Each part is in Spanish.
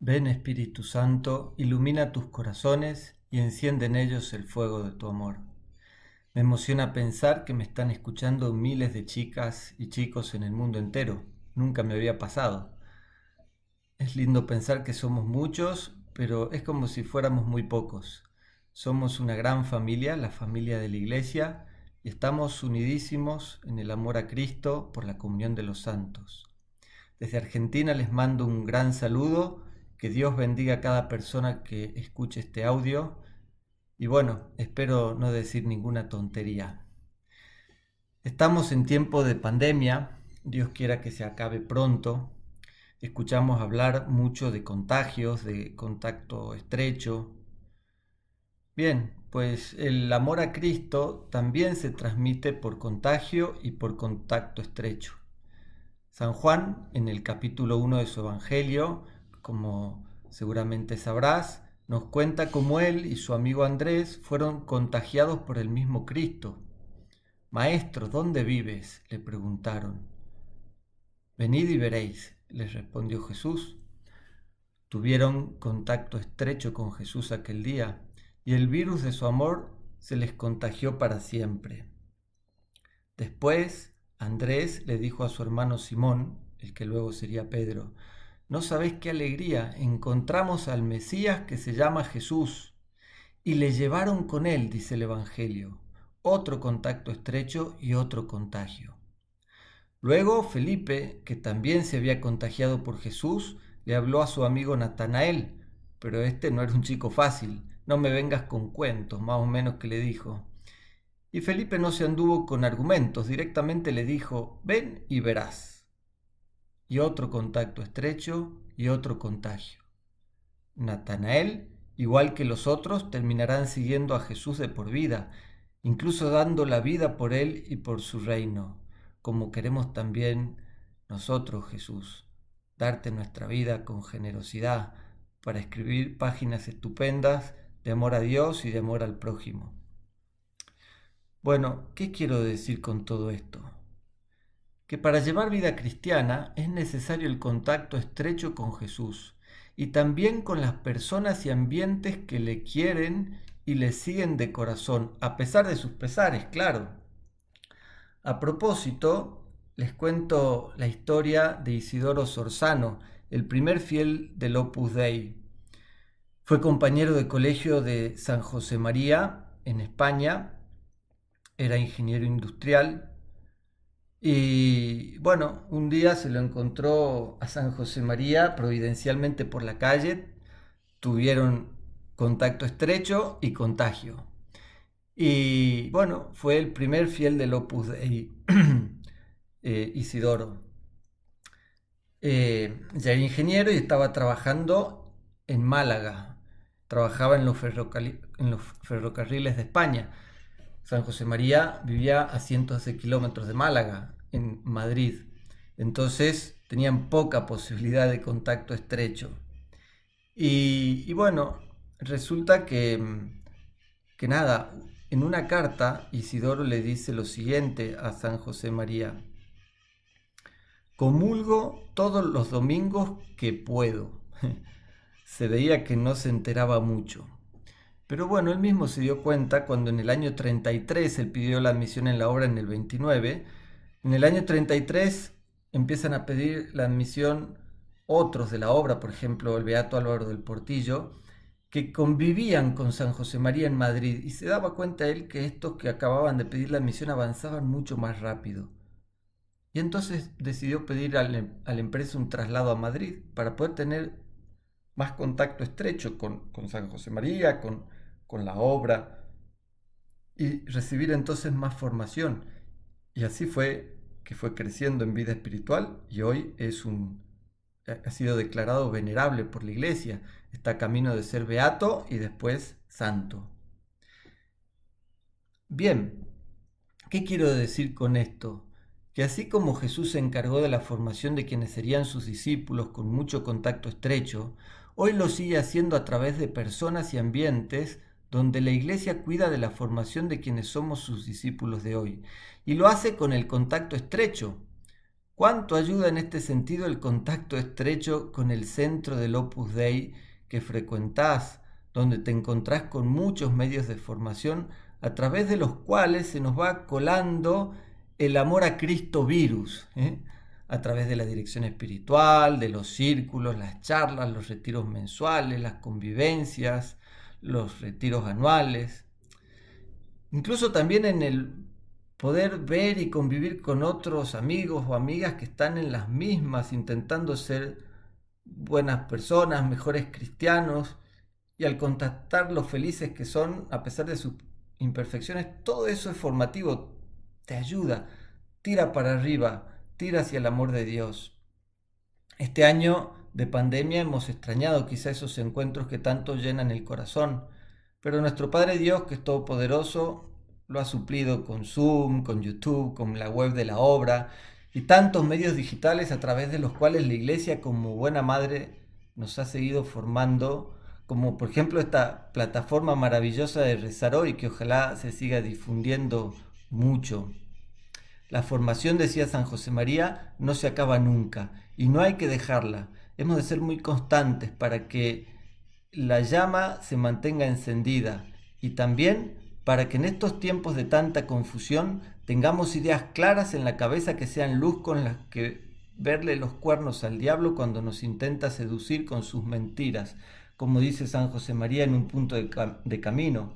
Ven Espíritu Santo, ilumina tus corazones y enciende en ellos el fuego de tu amor. Me emociona pensar que me están escuchando miles de chicas y chicos en el mundo entero. Nunca me había pasado. Es lindo pensar que somos muchos, pero es como si fuéramos muy pocos. Somos una gran familia, la familia de la Iglesia, y estamos unidísimos en el amor a Cristo por la comunión de los santos. Desde Argentina les mando un gran saludo que Dios bendiga a cada persona que escuche este audio. Y bueno, espero no decir ninguna tontería. Estamos en tiempo de pandemia. Dios quiera que se acabe pronto. Escuchamos hablar mucho de contagios, de contacto estrecho. Bien, pues el amor a Cristo también se transmite por contagio y por contacto estrecho. San Juan, en el capítulo 1 de su Evangelio, como seguramente sabrás, nos cuenta cómo él y su amigo Andrés fueron contagiados por el mismo Cristo. Maestro, ¿dónde vives? le preguntaron. Venid y veréis, les respondió Jesús. Tuvieron contacto estrecho con Jesús aquel día, y el virus de su amor se les contagió para siempre. Después, Andrés le dijo a su hermano Simón, el que luego sería Pedro, no sabéis qué alegría, encontramos al Mesías que se llama Jesús. Y le llevaron con él, dice el Evangelio, otro contacto estrecho y otro contagio. Luego Felipe, que también se había contagiado por Jesús, le habló a su amigo Natanael, pero este no era un chico fácil, no me vengas con cuentos, más o menos que le dijo. Y Felipe no se anduvo con argumentos, directamente le dijo, ven y verás y otro contacto estrecho y otro contagio. Natanael, igual que los otros, terminarán siguiendo a Jesús de por vida, incluso dando la vida por Él y por su reino, como queremos también nosotros, Jesús, darte nuestra vida con generosidad para escribir páginas estupendas de amor a Dios y de amor al prójimo. Bueno, ¿qué quiero decir con todo esto? que para llevar vida cristiana es necesario el contacto estrecho con Jesús y también con las personas y ambientes que le quieren y le siguen de corazón, a pesar de sus pesares, claro. A propósito, les cuento la historia de Isidoro Sorzano, el primer fiel del Opus Dei. Fue compañero de colegio de San José María, en España, era ingeniero industrial, y bueno, un día se lo encontró a San José María providencialmente por la calle, tuvieron contacto estrecho y contagio. Y bueno, fue el primer fiel del Opus Dei, eh, Isidoro. Eh, ya era ingeniero y estaba trabajando en Málaga, trabajaba en los ferrocarriles de España San José María vivía a cientos de kilómetros de Málaga, en Madrid. Entonces tenían poca posibilidad de contacto estrecho. Y, bueno, resulta que, que nada, en una carta Isidoro le dice lo siguiente a San José María. Comulgo todos los domingos que puedo. se veía que no se enteraba mucho. Pero bueno, él mismo se dio cuenta cuando en el año 33 él pidió la admisión en la obra en el 29. En el año 33 empiezan a pedir la admisión otros de la obra, por ejemplo, el Beato Álvaro del Portillo, que convivían con San José María en Madrid y se daba cuenta él que estos que acababan de pedir la admisión avanzaban mucho más rápido. Y entonces decidió pedir al, em, a la empresa un traslado a Madrid para poder tener más contacto estrecho con, con San José María, con, con la obra y recibir entonces más formación. Y así fue que fue creciendo en vida espiritual y hoy es un, ha sido declarado venerable por la iglesia. Está camino de ser beato y después santo. Bien, ¿qué quiero decir con esto? Que así como Jesús se encargó de la formación de quienes serían sus discípulos con mucho contacto estrecho, hoy lo sigue haciendo a través de personas y ambientes donde la Iglesia cuida de la formación de quienes somos sus discípulos de hoy, y lo hace con el contacto estrecho. ¿Cuánto ayuda en este sentido el contacto estrecho con el centro del Opus Dei que frecuentás, donde te encontrás con muchos medios de formación a través de los cuales se nos va colando el amor a Cristo virus? Eh? a través de la dirección espiritual, de los círculos, las charlas, los retiros mensuales, las convivencias, los retiros anuales, incluso también en el poder ver y convivir con otros amigos o amigas que están en las mismas, intentando ser buenas personas, mejores cristianos, y al contactar los felices que son, a pesar de sus imperfecciones, todo eso es formativo, te ayuda, tira para arriba, tira hacia el amor de Dios. Este año de pandemia hemos extrañado quizá esos encuentros que tanto llenan el corazón, pero nuestro Padre Dios, que es todopoderoso, lo ha suplido con Zoom, con YouTube, con la web de la obra y tantos medios digitales a través de los cuales la Iglesia como buena madre nos ha seguido formando, como por ejemplo esta plataforma maravillosa de Rezar Hoy, que ojalá se siga difundiendo mucho. La formación, decía San José María, no se acaba nunca y no hay que dejarla. Hemos de ser muy constantes para que la llama se mantenga encendida y también para que en estos tiempos de tanta confusión tengamos ideas claras en la cabeza que sean luz con las que verle los cuernos al diablo cuando nos intenta seducir con sus mentiras, como dice San José María en un punto de, camino.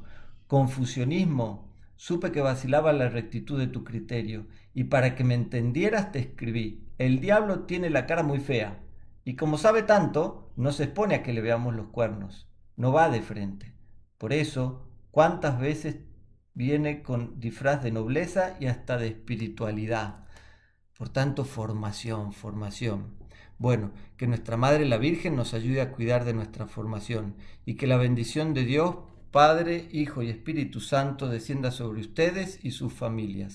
Confusionismo, supe que vacilaba la rectitud de tu criterio, y para que me entendieras te escribí. El diablo tiene la cara muy fea, y como sabe tanto, no se expone a que le veamos los cuernos, no va de frente. Por eso, cuántas veces viene con disfraz de nobleza y hasta de espiritualidad. Por tanto, formación, formación. Bueno, que nuestra Madre la Virgen nos ayude a cuidar de nuestra formación y que la bendición de Dios, Padre, Hijo y Espíritu Santo descienda sobre ustedes y sus familias.